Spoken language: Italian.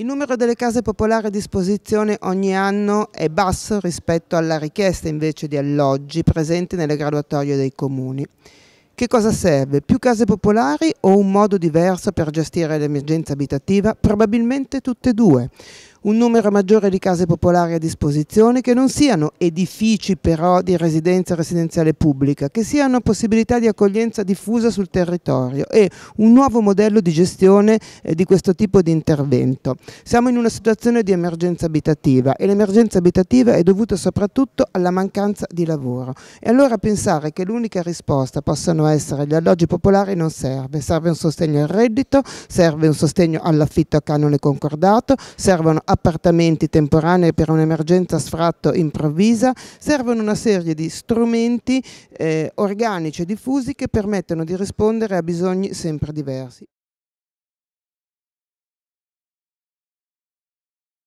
Il numero delle case popolari a disposizione ogni anno è basso rispetto alla richiesta invece di alloggi presenti nelle graduatorie dei comuni. Che cosa serve? Più case popolari o un modo diverso per gestire l'emergenza abitativa? Probabilmente tutte e due un numero maggiore di case popolari a disposizione che non siano edifici però di residenza residenziale pubblica, che siano possibilità di accoglienza diffusa sul territorio e un nuovo modello di gestione eh, di questo tipo di intervento. Siamo in una situazione di emergenza abitativa e l'emergenza abitativa è dovuta soprattutto alla mancanza di lavoro e allora pensare che l'unica risposta possano essere gli alloggi popolari non serve, serve un sostegno al reddito, serve un sostegno all'affitto a canone concordato, servono a appartamenti temporanei per un'emergenza sfratto improvvisa, servono una serie di strumenti eh, organici e diffusi che permettono di rispondere a bisogni sempre diversi.